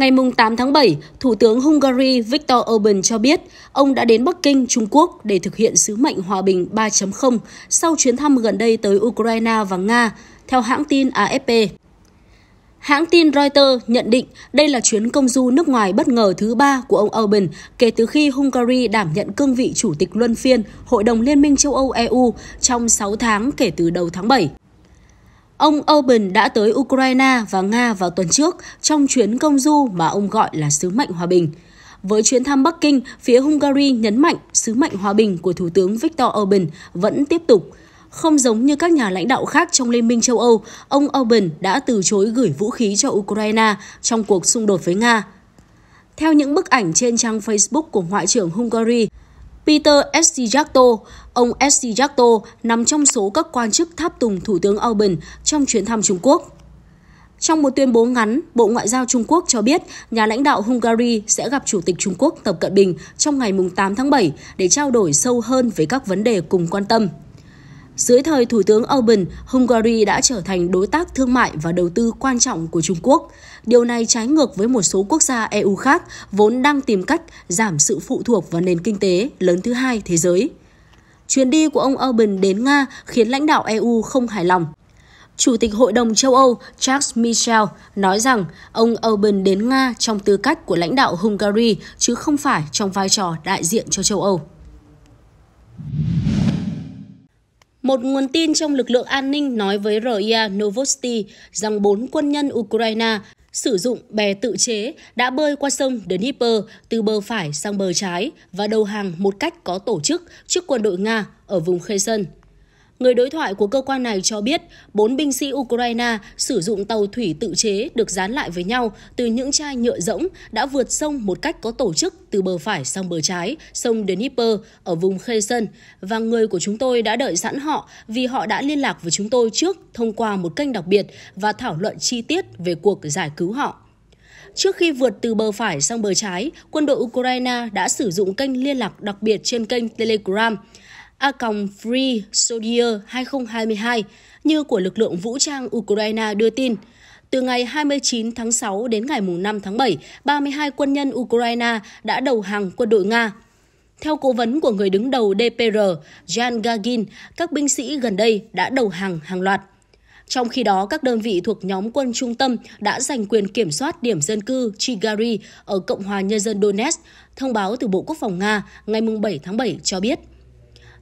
Ngày 8 tháng 7, Thủ tướng Hungary Viktor Orbán cho biết ông đã đến Bắc Kinh, Trung Quốc để thực hiện sứ mệnh hòa bình 3.0 sau chuyến thăm gần đây tới Ukraine và Nga, theo hãng tin AFP. Hãng tin Reuters nhận định đây là chuyến công du nước ngoài bất ngờ thứ ba của ông Orbán kể từ khi Hungary đảm nhận cương vị chủ tịch luân phiên Hội đồng Liên minh châu Âu EU trong 6 tháng kể từ đầu tháng 7. Ông Orbán đã tới Ukraine và Nga vào tuần trước trong chuyến công du mà ông gọi là sứ mệnh hòa bình. Với chuyến thăm Bắc Kinh, phía Hungary nhấn mạnh sứ mệnh hòa bình của Thủ tướng Viktor Orbán vẫn tiếp tục. Không giống như các nhà lãnh đạo khác trong Liên minh châu Âu, ông Orbán đã từ chối gửi vũ khí cho Ukraine trong cuộc xung đột với Nga. Theo những bức ảnh trên trang Facebook của Ngoại trưởng Hungary, Peter Escijarto, ông Escijarto nằm trong số các quan chức tháp tùng Thủ tướng Orbán trong chuyến thăm Trung Quốc. Trong một tuyên bố ngắn, Bộ Ngoại giao Trung Quốc cho biết nhà lãnh đạo Hungary sẽ gặp Chủ tịch Trung Quốc Tập Cận Bình trong ngày 8 tháng 7 để trao đổi sâu hơn về các vấn đề cùng quan tâm. Dưới thời Thủ tướng Orbán, Hungary đã trở thành đối tác thương mại và đầu tư quan trọng của Trung Quốc. Điều này trái ngược với một số quốc gia EU khác vốn đang tìm cách giảm sự phụ thuộc vào nền kinh tế lớn thứ hai thế giới. Chuyến đi của ông Orbán đến Nga khiến lãnh đạo EU không hài lòng. Chủ tịch Hội đồng châu Âu Charles Michel nói rằng ông Orbán đến Nga trong tư cách của lãnh đạo Hungary chứ không phải trong vai trò đại diện cho châu Âu. Một nguồn tin trong lực lượng an ninh nói với RIA Novosti rằng bốn quân nhân Ukraine sử dụng bè tự chế đã bơi qua sông Dnieper từ bờ phải sang bờ trái và đầu hàng một cách có tổ chức trước quân đội Nga ở vùng Kherson. Người đối thoại của cơ quan này cho biết, bốn binh sĩ Ukraine sử dụng tàu thủy tự chế được dán lại với nhau từ những chai nhựa rỗng đã vượt sông một cách có tổ chức từ bờ phải sang bờ trái, sông Dnieper ở vùng Kherson và người của chúng tôi đã đợi sẵn họ vì họ đã liên lạc với chúng tôi trước thông qua một kênh đặc biệt và thảo luận chi tiết về cuộc giải cứu họ. Trước khi vượt từ bờ phải sang bờ trái, quân đội Ukraine đã sử dụng kênh liên lạc đặc biệt trên kênh Telegram a còng Free Soldier 2022 như của lực lượng vũ trang Ukraine đưa tin. Từ ngày 29 tháng 6 đến ngày 5 tháng 7, 32 quân nhân Ukraine đã đầu hàng quân đội Nga. Theo cố vấn của người đứng đầu DPR, Jan Gagin, các binh sĩ gần đây đã đầu hàng hàng loạt. Trong khi đó, các đơn vị thuộc nhóm quân trung tâm đã giành quyền kiểm soát điểm dân cư Chigari ở Cộng hòa Nhân dân Donetsk, thông báo từ Bộ Quốc phòng Nga ngày 7 tháng 7 cho biết.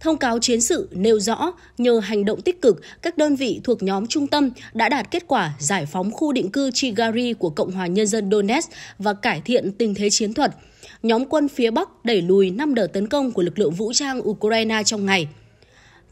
Thông cáo chiến sự nêu rõ, nhờ hành động tích cực, các đơn vị thuộc nhóm trung tâm đã đạt kết quả giải phóng khu định cư Chigari của Cộng hòa Nhân dân Donetsk và cải thiện tình thế chiến thuật. Nhóm quân phía Bắc đẩy lùi 5 đợt tấn công của lực lượng vũ trang Ukraine trong ngày.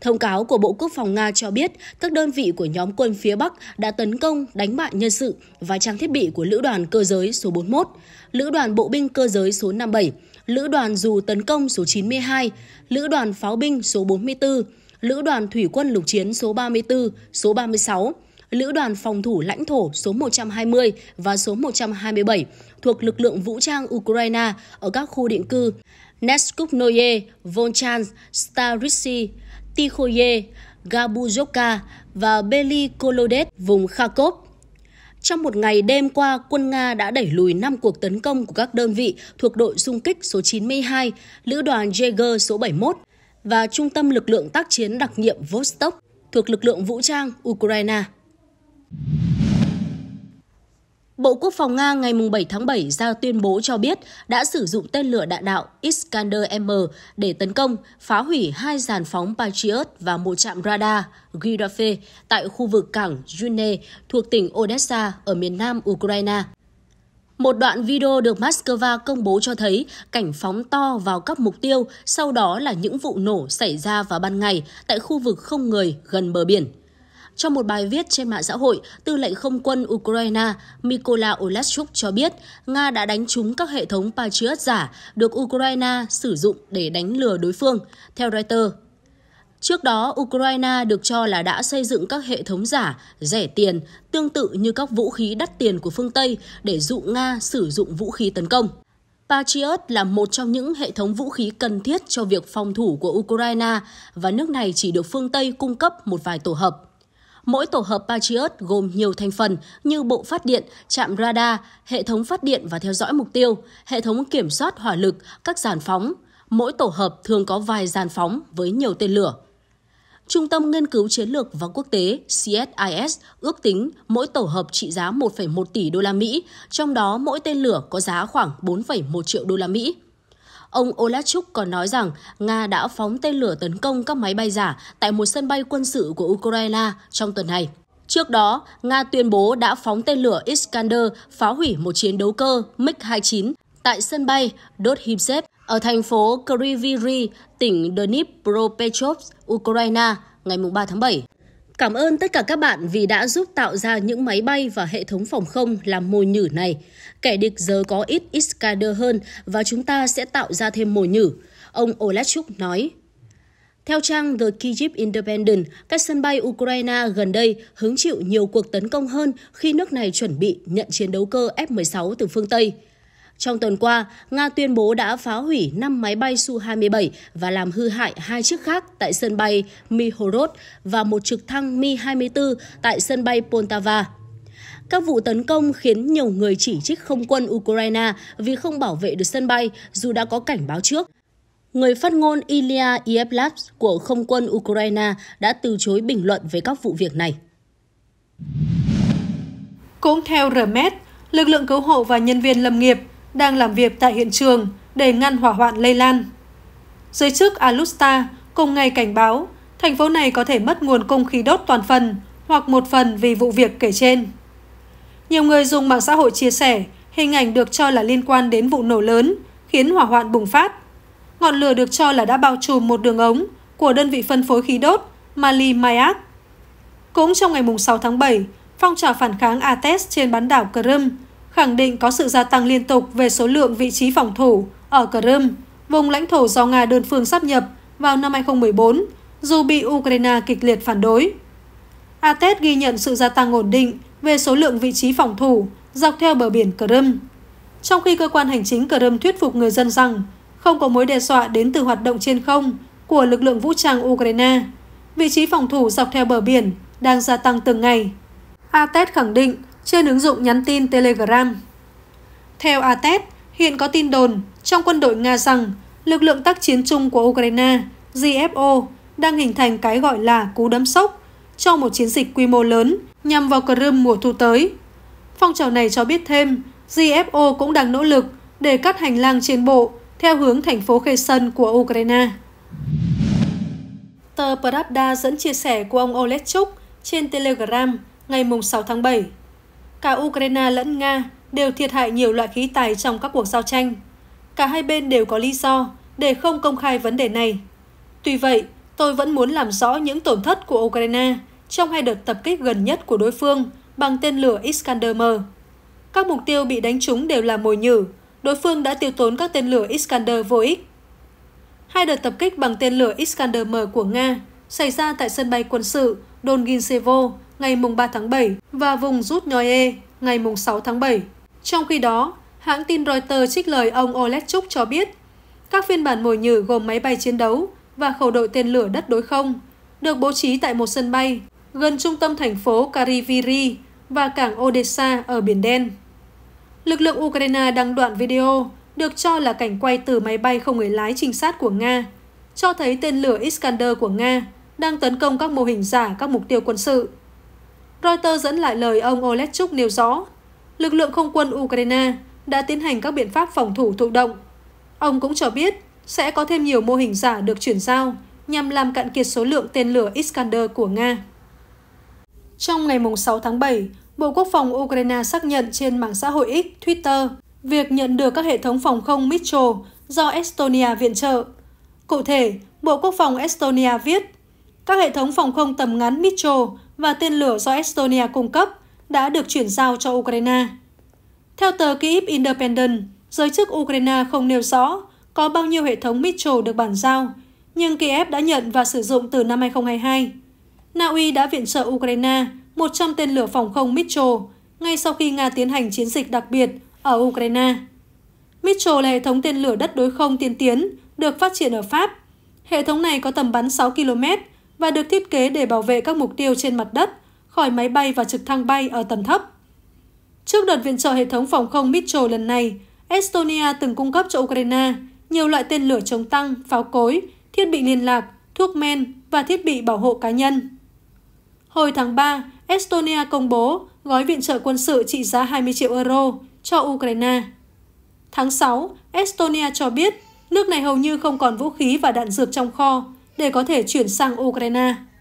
Thông cáo của Bộ Quốc phòng Nga cho biết, các đơn vị của nhóm quân phía Bắc đã tấn công, đánh bại nhân sự và trang thiết bị của Lữ đoàn Cơ giới số 41, Lữ đoàn Bộ binh Cơ giới số 57, Lữ đoàn dù tấn công số 92, Lữ đoàn pháo binh số 44, Lữ đoàn thủy quân lục chiến số 34, số 36, Lữ đoàn phòng thủ lãnh thổ số 120 và số 127 thuộc lực lượng vũ trang Ukraine ở các khu định cư Neskubnoye, Volchan, Starysi, Tikhoye, Gabuzhovka và Beli vùng Kharkov trong một ngày đêm qua, quân Nga đã đẩy lùi 5 cuộc tấn công của các đơn vị thuộc đội xung kích số 92, lữ đoàn Jaeger số 71 và Trung tâm Lực lượng Tác chiến đặc nhiệm Vostok thuộc lực lượng vũ trang Ukraine. Bộ Quốc phòng Nga ngày 7 tháng 7 ra tuyên bố cho biết đã sử dụng tên lửa đạn đạo Iskander-M để tấn công, phá hủy hai giàn phóng Patriot và một trạm radar Girafe tại khu vực cảng Yune thuộc tỉnh Odessa ở miền nam Ukraine. Một đoạn video được Moscow công bố cho thấy cảnh phóng to vào các mục tiêu, sau đó là những vụ nổ xảy ra vào ban ngày tại khu vực không người gần bờ biển. Trong một bài viết trên mạng xã hội, tư lệnh không quân Ukraine Mykola Olashchuk cho biết Nga đã đánh trúng các hệ thống Patriot giả được Ukraine sử dụng để đánh lừa đối phương. Theo Reuters, Trước đó, Ukraine được cho là đã xây dựng các hệ thống giả, rẻ tiền, tương tự như các vũ khí đắt tiền của phương Tây để dụ Nga sử dụng vũ khí tấn công. Patriot là một trong những hệ thống vũ khí cần thiết cho việc phòng thủ của Ukraine và nước này chỉ được phương Tây cung cấp một vài tổ hợp. Mỗi tổ hợp Patriot gồm nhiều thành phần như bộ phát điện, trạm radar, hệ thống phát điện và theo dõi mục tiêu, hệ thống kiểm soát hỏa lực, các giàn phóng. Mỗi tổ hợp thường có vài giàn phóng với nhiều tên lửa. Trung tâm Nghiên cứu Chiến lược và Quốc tế CSIS ước tính mỗi tổ hợp trị giá 1,1 tỷ đô la Mỹ, trong đó mỗi tên lửa có giá khoảng 4,1 triệu đô la Mỹ. Ông Olachuk còn nói rằng Nga đã phóng tên lửa tấn công các máy bay giả tại một sân bay quân sự của Ukraine trong tuần này. Trước đó, Nga tuyên bố đã phóng tên lửa Iskander phá hủy một chiến đấu cơ MiG-29 tại sân bay Dodhivtsev ở thành phố Kryvyi Rih, tỉnh Dnipropetrovsk, Ukraine ngày 3 tháng 7. Cảm ơn tất cả các bạn vì đã giúp tạo ra những máy bay và hệ thống phòng không làm mồi nhử này. Kẻ địch giờ có ít Iskander hơn và chúng ta sẽ tạo ra thêm mồi nhử, ông Olechuk nói. Theo trang The Kyiv Independent, các sân bay Ukraine gần đây hứng chịu nhiều cuộc tấn công hơn khi nước này chuẩn bị nhận chiến đấu cơ F-16 từ phương Tây. Trong tuần qua, Nga tuyên bố đã phá hủy 5 máy bay Su-27 và làm hư hại hai chiếc khác tại sân bay Mihorod và một trực thăng Mi-24 tại sân bay Poltava. Các vụ tấn công khiến nhiều người chỉ trích không quân Ukraine vì không bảo vệ được sân bay dù đã có cảnh báo trước. Người phát ngôn Ilya Yevlaps của không quân Ukraine đã từ chối bình luận về các vụ việc này. Cũng theo RMET, lực lượng cứu hộ và nhân viên lâm nghiệp đang làm việc tại hiện trường để ngăn hỏa hoạn lây lan. Giới chức Alusta cùng ngày cảnh báo thành phố này có thể mất nguồn cung khí đốt toàn phần hoặc một phần vì vụ việc kể trên. Nhiều người dùng mạng xã hội chia sẻ hình ảnh được cho là liên quan đến vụ nổ lớn khiến hỏa hoạn bùng phát. Ngọn lửa được cho là đã bao trùm một đường ống của đơn vị phân phối khí đốt Mali Mayak. Cũng trong ngày 6 tháng 7, phong trào phản kháng Ates trên bán đảo Crimea khẳng định có sự gia tăng liên tục về số lượng vị trí phòng thủ ở Crimea, vùng lãnh thổ do Nga đơn phương sắp nhập vào năm 2014, dù bị Ukraine kịch liệt phản đối. Ates ghi nhận sự gia tăng ổn định về số lượng vị trí phòng thủ dọc theo bờ biển Crimea, trong khi cơ quan hành chính Crimea thuyết phục người dân rằng không có mối đe dọa đến từ hoạt động trên không của lực lượng vũ trang Ukraine. Vị trí phòng thủ dọc theo bờ biển đang gia tăng từng ngày. Ates khẳng định trên ứng dụng nhắn tin Telegram. Theo ATET, e hiện có tin đồn trong quân đội Nga rằng lực lượng tác chiến chung của Ukraine, GFO, đang hình thành cái gọi là cú đấm sốc cho một chiến dịch quy mô lớn nhằm vào Crimea mùa thu tới. Phong trào này cho biết thêm, GFO cũng đang nỗ lực để cắt hành lang trên bộ theo hướng thành phố Kherson của Ukraine. Tờ Pravda dẫn chia sẻ của ông Olechuk trên Telegram ngày 6 tháng 7. Cả Ukraine lẫn Nga đều thiệt hại nhiều loại khí tài trong các cuộc giao tranh. Cả hai bên đều có lý do để không công khai vấn đề này. Tuy vậy, tôi vẫn muốn làm rõ những tổn thất của Ukraine trong hai đợt tập kích gần nhất của đối phương bằng tên lửa Iskander-M. Các mục tiêu bị đánh trúng đều là mồi nhử, đối phương đã tiêu tốn các tên lửa Iskander vô ích. Hai đợt tập kích bằng tên lửa Iskander-M của Nga xảy ra tại sân bay quân sự Donginsevo ngày mùng 3 tháng 7 và vùng rút Noye ngày mùng 6 tháng 7. Trong khi đó, hãng tin Reuters trích lời ông Olechuk cho biết các phiên bản mồi nhử gồm máy bay chiến đấu và khẩu đội tên lửa đất đối không được bố trí tại một sân bay gần trung tâm thành phố Kariviri và cảng Odessa ở Biển Đen. Lực lượng Ukraine đăng đoạn video được cho là cảnh quay từ máy bay không người lái trinh sát của Nga, cho thấy tên lửa Iskander của Nga đang tấn công các mô hình giả các mục tiêu quân sự. Reuters dẫn lại lời ông Olechuk nêu rõ, lực lượng không quân Ukraine đã tiến hành các biện pháp phòng thủ thụ động. Ông cũng cho biết sẽ có thêm nhiều mô hình giả được chuyển giao nhằm làm cạn kiệt số lượng tên lửa Iskander của Nga. Trong ngày 6 tháng 7, Bộ Quốc phòng Ukraine xác nhận trên mạng xã hội X, Twitter, việc nhận được các hệ thống phòng không Mitchell do Estonia viện trợ. Cụ thể, Bộ Quốc phòng Estonia viết, các hệ thống phòng không tầm ngắn Mitchell và tên lửa do Estonia cung cấp đã được chuyển giao cho Ukraine. Theo tờ Kyiv Independent, giới chức Ukraine không nêu rõ có bao nhiêu hệ thống Mitchell được bàn giao, nhưng Kiev đã nhận và sử dụng từ năm 2022. Na Uy đã viện trợ Ukraine 100 tên lửa phòng không Mitchell ngay sau khi Nga tiến hành chiến dịch đặc biệt ở Ukraine. Mitchell là hệ thống tên lửa đất đối không tiên tiến được phát triển ở Pháp. Hệ thống này có tầm bắn 6 km và được thiết kế để bảo vệ các mục tiêu trên mặt đất khỏi máy bay và trực thăng bay ở tầm thấp. Trước đợt viện trợ hệ thống phòng không Mitchell lần này, Estonia từng cung cấp cho Ukraine nhiều loại tên lửa chống tăng, pháo cối, thiết bị liên lạc, thuốc men và thiết bị bảo hộ cá nhân. Hồi tháng 3, Estonia công bố gói viện trợ quân sự trị giá 20 triệu euro cho Ukraine. Tháng 6, Estonia cho biết nước này hầu như không còn vũ khí và đạn dược trong kho để có thể chuyển sang Ukraine